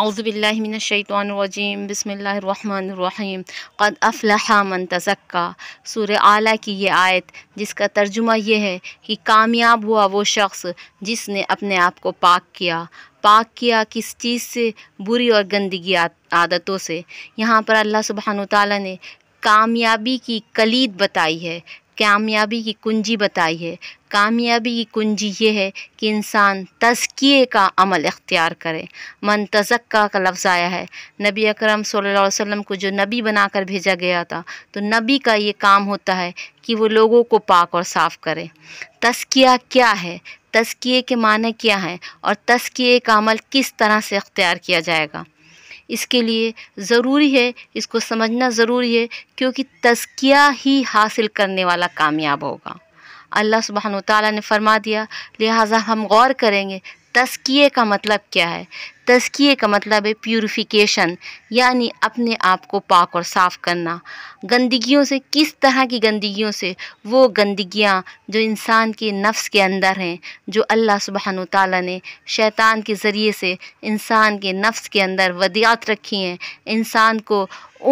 अउज़बिल्लिमिनशैतवानरजीम बसमीम क़द अफलहा मन तज़क्का सूर आला की ये आयत जिसका तर्जुमा यह है कि कामयाब हुआ वो शख्स जिसने अपने आप को पाक किया पाक किया किस चीज़ से बुरी और गंदगी आदतों से यहाँ पर अल्लाह सुबहान ताली की कलीद बताई है कामयाबी की कुंजी बताई है कामयाबी की कुंजी ये है कि इंसान तज़किए का अमल इख्तियार करे मन तज़क्का का लफ्ज़ आया है नबी अकरम सल्लल्लाहु अलैहि वसल्लम को जो नबी बनाकर भेजा गया था तो नबी का ये काम होता है कि वो लोगों को पाक और साफ़ करे तस्किया क्या है तस्किए के माने क्या हैं और तस्किए का अमल किस तरह से इख्तियार किया जाएगा इसके लिए ज़रूरी है इसको समझना ज़रूरी है क्योंकि तस्किया ही हासिल करने वाला कामयाब होगा अल्लाह सुबहान ताली ने फरमा दिया लिहाजा हम गौर करेंगे तस्किए का मतलब क्या है तस्किए का मतलब है प्यूरिफिकेशन यानी अपने आप को पाक और साफ़ करना गंदगियों से किस तरह की गंदगियों से वो गंदगियाँ जो इंसान के नफ्स के अंदर हैं जो अल्लाह सुबहान ताली ने शैतान के ज़रिए से इंसान के नफ्स के अंदर वदियात रखी हैं इंसान को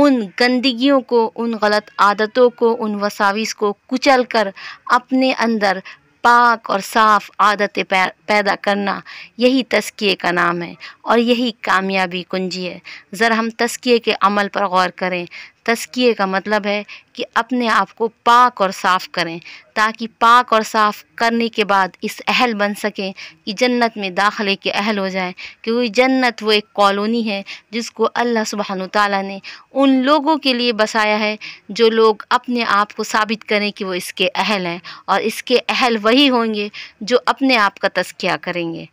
उन गंदगियों को उन गलत आदतों को उन वसाविस को कुचल कर अपने अंदर पाक और साफ़ आदतें पैदा करना यही तस्किए का नाम है और यही कामयाबी कुंजी है ज़रा हम तस्किए के अमल पर गौर करें तस्किए का मतलब है कि अपने आप को पाक और साफ़ करें ताकि पाक और साफ़ करने के बाद इस अहल बन सकें कि जन्नत में दाखिले के अहल हो जाएं क्योंकि जन्नत वो एक कॉलोनी है जिसको अल्लाह सुबहान ताली ने उन लोगों के लिए बसाया है जो लोग अपने आप को साबित करें कि वो इसके अहल हैं और इसके अहल वही होंगे जो अपने आप का तस्किया करेंगे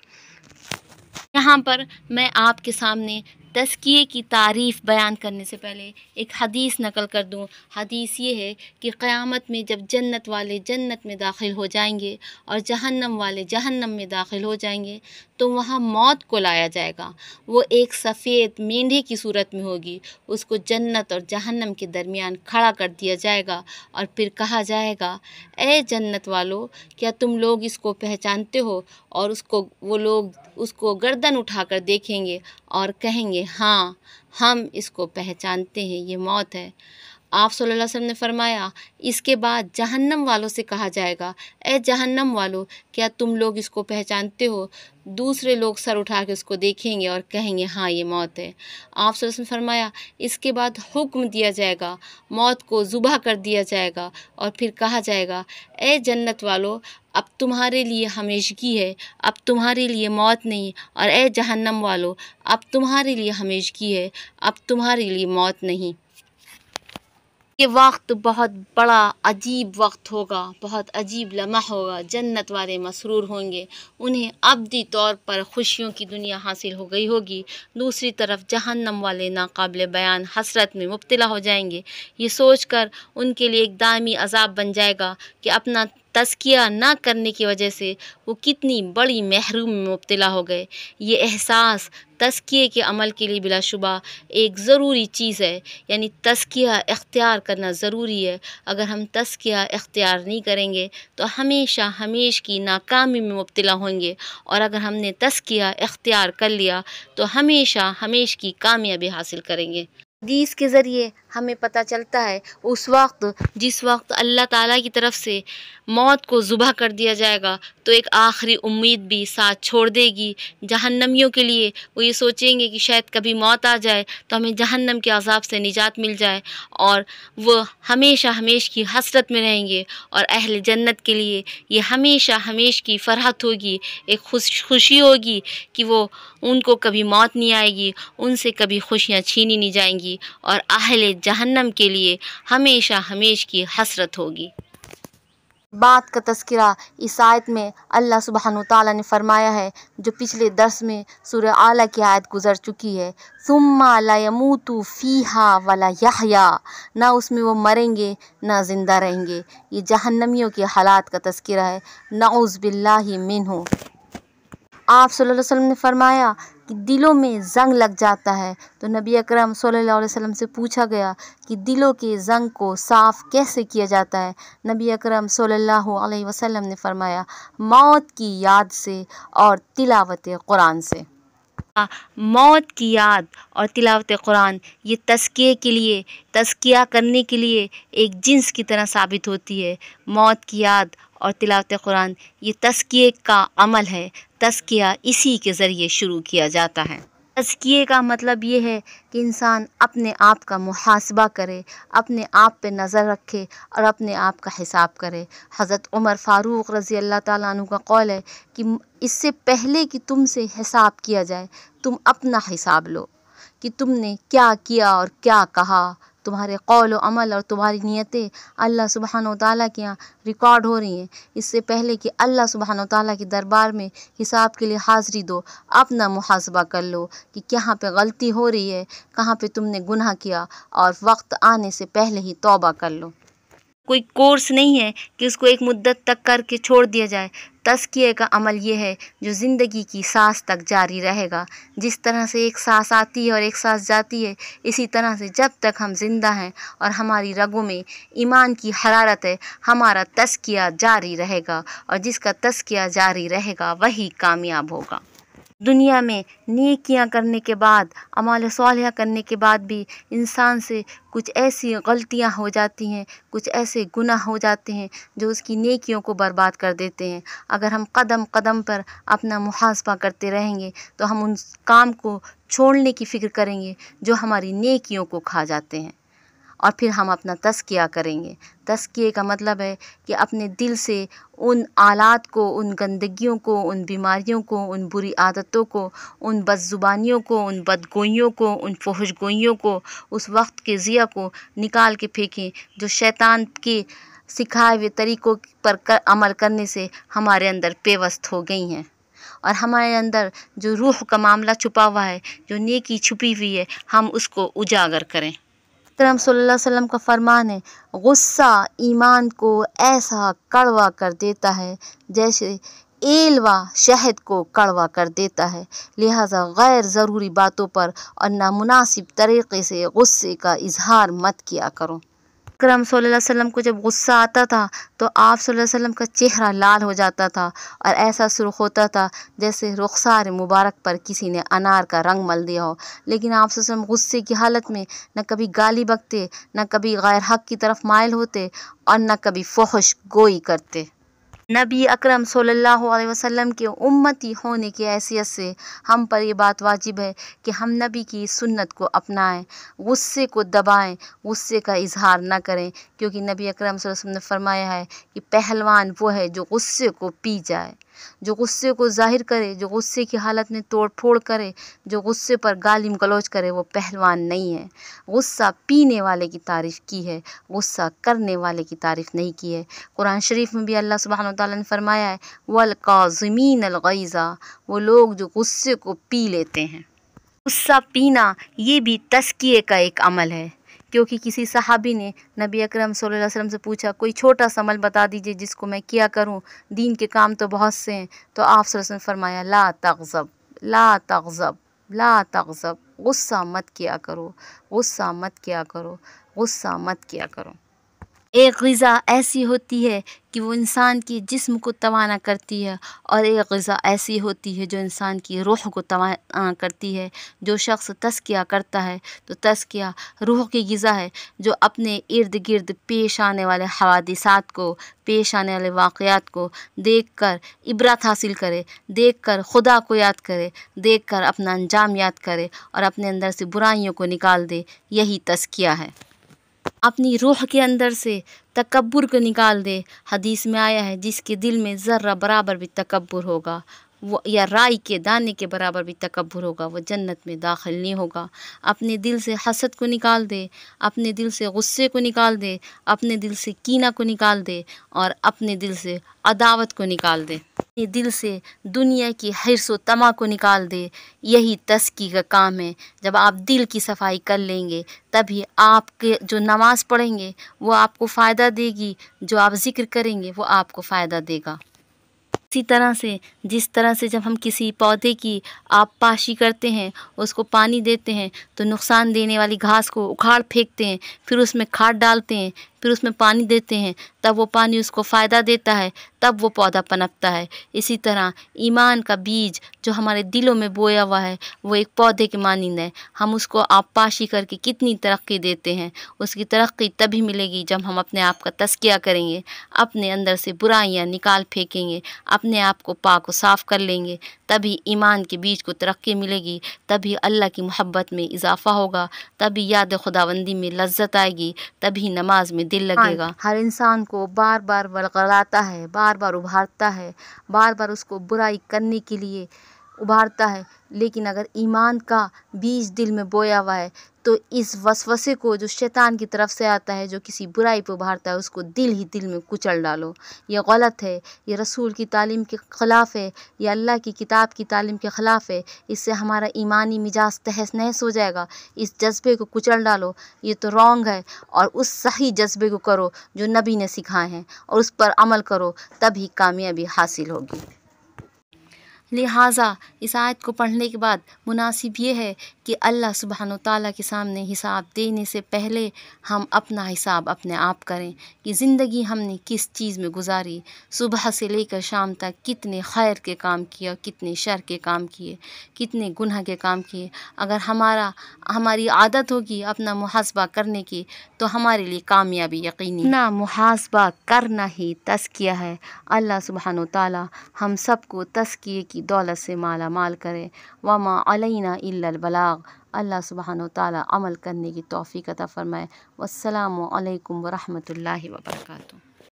यहाँ पर मैं आपके सामने तस्किए की तारीफ़ बयान करने से पहले एक हदीस नकल कर दूँ हदीस ये है कि क़यामत में जब जन्नत वाले जन्नत में दाखिल हो जाएंगे और जहन्नम वाले जहन्नम में दाखिल हो जाएंगे तो वहाँ मौत को लाया जाएगा वो एक सफ़ेद मेंढे की सूरत में होगी उसको जन्नत और जहन्नम के दरमियान खड़ा कर दिया जाएगा और फिर कहा जाएगा ए जन्नत वालों क्या तुम लोग इसको पहचानते हो और उसको वो लोग उसको गर्दन उठाकर देखेंगे और कहेंगे हाँ हम इसको पहचानते हैं ये मौत है आप सल्लल्लाहु अलैहि वसल्लम ने फरमाया इसके बाद जहन्नम वालों से कहा जाएगा ए जहन्नम वालों क्या तुम लोग इसको पहचानते हो दूसरे लोग सर उठा के उसको देखेंगे और कहेंगे हाँ ये मौत है आप ने फरमाया इसके बाद हुक्म दिया जाएगा मौत को जुबा कर दिया जाएगा और फिर कहा जाएगा ए जन्नत वालों अब तुम्हारे लिए हमेशगी है अब तुम्हारे लिए मौत नहीं और ए जहन्नम वालों अब तुम्हारे लिए हमेशगी है अब तुम्हारे लिए मौत नहीं ये वक्त बहुत बड़ा अजीब वक्त होगा बहुत अजीब लम्हा होगा जन्नत वाले मसरूर होंगे उन्हें अबदी तौर पर खुशियों की दुनिया हासिल हो गई होगी दूसरी तरफ जहन्नम वाले नाकबिल बयान हसरत में मुब्तला हो जाएंगे ये सोचकर उनके लिए एक दायमी अजाब बन जाएगा कि अपना तस्किया ना करने की वजह से वो कितनी बड़ी महरूम में मुबतला हो गए ये एहसास तस्किए के अमल के लिए बिलाशुबा एक ज़रूरी चीज़ है यानी तस्किया इख्तियार करना ज़रूरी है अगर हम तस्किया इख्तियार नहीं करेंगे तो हमेशा हमेश की नाकामी में मुबतला होंगे और अगर हमने तस्किया इख्तियार कर लिया तो हमेशा हमेश की कामयाबी हासिल करेंगे हदीस के ज़रिए हमें पता चलता है उस वक्त जिस वक्त अल्लाह ताला की तरफ से मौत को ज़ुबह कर दिया जाएगा तो एक आखिरी उम्मीद भी साथ छोड़ देगी जहन्नमियों के लिए वो ये सोचेंगे कि शायद कभी मौत आ जाए तो हमें जहन्नम के अजाब से निजात मिल जाए और वो हमेशा हमेश की हसरत में रहेंगे और अहल जन्नत के लिए ये हमेशा हमेश की फरहत होगी एक खुश खुशी होगी कि वो उनको कभी मौत नहीं आएगी उनसे कभी खुशियाँ छीनी नहीं जाएंगी और आहल जहन्नम के लिए हमेशा हमेश की हसरत होगी बात का तस्करा इस आयत में अल्लाह सुबहान तला ने फरमाया है जो पिछले दस में सुर आला की आयत गुजर चुकी है सुम्मा लमूतु फ़ीहा वाला यहया ना उसमें वो मरेंगे ना ज़िंदा रहेंगे ये जहन्नमियों के हालात का तस्करा है नाउज़ बिल्ला मिन हो आप वसल्लम ने फरमाया कि दिलों में जंग लग जाता है तो नबी अकरम सल्लल्लाहु अलैहि वसल्लम से पूछा गया कि दिलों के जंग को साफ़ कैसे किया जाता है नबी अकरम सल्लल्लाहु अलैहि वसल्लम ने फरमाया मौत की याद से और तिलावत कुरान से मौत की याद और तिलावत कुरान ये तस्किए के लिए तस्किया करने के लिए एक जिन्स की तरह साबित होती है मौत की याद और तिलावत कुरान ये तस्किए का अमल है तस्किया इसी के ज़रिए शुरू किया जाता है तस्किए का मतलब ये है कि इंसान अपने आप का मुहासबा करे अपने आप पे नज़र रखे और अपने आप का हिसाब करे हज़रत उमर फ़ारूक़ रज़ी अल्लाह ताली का कौल है कि इससे पहले कि तुम से हिसाब किया जाए तुम अपना हिसाब लो कि तुमने क्या किया और क्या कहा तुम्हारे कौल अमल और तुम्हारी नीयतें अल्लाह सुबहान ताली के यहाँ रिकॉर्ड हो रही हैं इससे पहले कि अल्लाह सुबहान ताली के दरबार में हिसाब के लिए हाज़िरी दो अपना मुहासबा कर लो कि कहाँ पर गलती हो रही है कहाँ पर तुमने गुनाह किया और वक्त आने से पहले ही तोबा कर लो कोई कोर्स नहीं है कि उसको एक मुद्दत तक करके छोड़ दिया जाए तस्किए का अमल ये है जो ज़िंदगी की सांस तक जारी रहेगा जिस तरह से एक सांस आती है और एक सांस जाती है इसी तरह से जब तक हम ज़िंदा हैं और हमारी रगों में ईमान की हरारत है हमारा तस्किया जारी रहेगा और जिसका तस्किया जारी रहेगा वही कामयाब होगा दुनिया में नेकियां करने के बाद अमाल सालह करने के बाद भी इंसान से कुछ ऐसी गलतियां हो जाती हैं कुछ ऐसे गुनाह हो जाते हैं जो उसकी नेकियों को बर्बाद कर देते हैं अगर हम कदम कदम पर अपना मुहासबा करते रहेंगे तो हम उन काम को छोड़ने की फ़िक्र करेंगे जो हमारी नेकियों को खा जाते हैं और फिर हम अपना तस्किया करेंगे तस्किए का मतलब है कि अपने दिल से उन आलात को उन गंदगियों को उन बीमारियों को उन बुरी आदतों को उन बदज़ुबानियों को उन बदगोइयों को उन गोइयों को उस वक्त के ज़िया को निकाल के फेंकें जो शैतान के सिखाए हुए तरीक़ों पर कर, अमल करने से हमारे अंदर पेवस्त हो गई हैं और हमारे अंदर जो रूह का मामला छुपा हुआ है जो नेकी छुपी हुई है हम उसको उजागर करें करम सल्लम का फ़रमान है गुस्सा ईमान को ऐसा कड़वा कर देता है जैसे एलवा शहद को कड़वा कर देता है लिहाजा गैर ज़रूरी बातों पर और नामुनासिब तरीक़े से गुस्से का इजहार मत किया करो करम वसल्लम को जब गुस्सा आता था तो आप वसल्लम का चेहरा लाल हो जाता था और ऐसा सुर्ख होता था जैसे रुखसार मुबारक पर किसी ने अनार का रंग मल दिया हो लेकिन आप वसल्लम गुस्से की हालत में न कभी गाली बकते न कभी गैर हक की तरफ मायल होते और न कभी फ़ोहश गोई करते नबी अकरम सल्लल्लाहु अलैहि वसल्लम के उम्मती होने की हैसियत से हम पर यह बात वाजिब है कि हम नबी की सुन्नत को अपनाएं गुस्से को दबाएं गुस्से का इजहार ना करें क्योंकि नबी अकरम वसल्लम ने फरमाया है कि पहलवान वो है जो गुस्से को पी जाए जो गुस्से को ज़ाहिर करे जो गुस्से की हालत में तोड़ फोड़ करे जो गुस्से पर गालिम गलौज करे वो पहलवान नहीं है गुस्सा पीने वाले की तारीफ़ की है गुस्सा करने वाले की तारीफ़ नहीं की है कुरान शरीफ में भी अल्लाह सुबहान ताली ने फरमाया है वलकाजमीन अलगैज़ा वो लोग जो गुस्से को पी लेते हैं गुस्सा पीना ये भी तस्किए का एक अमल है क्योंकि किसी सहाबी ने नबी अकरम सल्लल्लाहु अलैहि वसल्लम से पूछा कोई छोटा सा अमल बता दीजिए जिसको मैं किया करूं दीन के काम तो बहुत से हैं तो आप वसल्लम फरमाया ला तगज़ब ला तगज़ब ला तगज़ब गुस्सा मत किया करो गुस्सा मत किया करो गुस्सा मत किया करो एक गज़ा ऐसी होती है कि वो इंसान की जिस्म को तवाना करती है और एक गज़ा ऐसी होती है जो इंसान की रूह को तवाना करती है जो शख्स तस्किया करता है तो तस्किया रूह की गज़ा है जो अपने इर्द गिर्द पेश आने वाले हवादिसात को पेश आने वाले वाक़ात को देख कर इबरत हासिल करे देख कर खुदा को याद करे देख कर अपना अंजाम याद करे और अपने अंदर से बुराइयों को निकाल दे यही तस्किया है अपनी रूह के अंदर से तकबर को निकाल दे हदीस में आया है जिसके दिल में ज़र्रा बराबर भी तकबर होगा वो या राई के दाने के बराबर भी तकबर होगा वो जन्नत में दाखिल नहीं होगा अपने दिल से हसद को निकाल दे अपने दिल से गुस्से को निकाल दे अपने दिल से कीना को निकाल दे और अपने दिल से अदावत को निकाल दे अपने दिल से दुनिया की हर्स व तमा को निकाल दे यही तस्की का काम है जब आप दिल की सफाई कर लेंगे तभी आपके जो नमाज़ पढ़ेंगे वो आपको फ़ायदा देगी जो आप जिक्र करेंगे वो आपको फ़ायदा देगा इसी तरह से जिस तरह से जब हम किसी पौधे की आप पाशी करते हैं उसको पानी देते हैं तो नुकसान देने वाली घास को उखाड़ फेंकते हैं फिर उसमें खाद डालते हैं फिर उसमें पानी देते हैं तब वो पानी उसको फ़ायदा देता है तब वो पौधा पनपता है इसी तरह ईमान का बीज जो हमारे दिलों में बोया हुआ है वो एक पौधे के मानंद है हम उसको आपपाशी करके कितनी तरक्की देते हैं उसकी तरक्की तभी मिलेगी जब हम अपने आप का तस्किया करेंगे अपने अंदर से बुराइयाँ निकाल फेंकेंगे अपने आप को पाक को साफ़ कर लेंगे तभी ईमान के बीज को तरक्की मिलेगी तभी अल्लाह की मोहब्बत में इजाफ़ा होगा तभी याद खुदाबंदी में लज्जत आएगी तभी नमाज में दिल हाँ, लगेगा हर इंसान को बार बार बरगलाता है बार बार उभारता है बार बार उसको बुराई करने के लिए उभारता है लेकिन अगर ईमान का बीज दिल में बोया हुआ है तो इस वसवसे को जो शैतान की तरफ से आता है जो किसी बुराई पर उभारता है उसको दिल ही दिल में कुचल डालो यह गलत है यह रसूल की तालीम के ख़िलाफ़ है यह अल्लाह की किताब की तालीम के ख़िलाफ़ है इससे हमारा ईमानी मिजाज तहस नहस हो जाएगा इस जज्बे को कुचल डालो ये तो रॉन्ग है और उस सही जज्बे को करो जो नबी ने सिखाए हैं और उस पर अमल करो तभी कामयाबी हासिल होगी लिहाजा इस आयत को पढ़ने के बाद मुनासिब ये है कि अल्लाह सुबहान तला के सामने हिसाब देने से पहले हम अपना हिसाब अपने आप करें कि ज़िंदगी हमने किस चीज़ में गुजारी सुबह से लेकर शाम तक कितने खैर के काम किए और कितने शर के काम किए कितने गुनह के काम किए अगर हमारा हमारी आदत होगी अपना मुहासबा करने की तो हमारे लिए कामयाबी यकीनी ना मुहासबा करना ही तस्किया है अल्लाह सुबहान तला हम सबको तस्किए की दौलत से माला माल करें वामा अलैना इलाबला अल्लाह सुबहान तमल अमल करने की तोफ़ी अता फ़रमाए वालकम वरहमल वर्का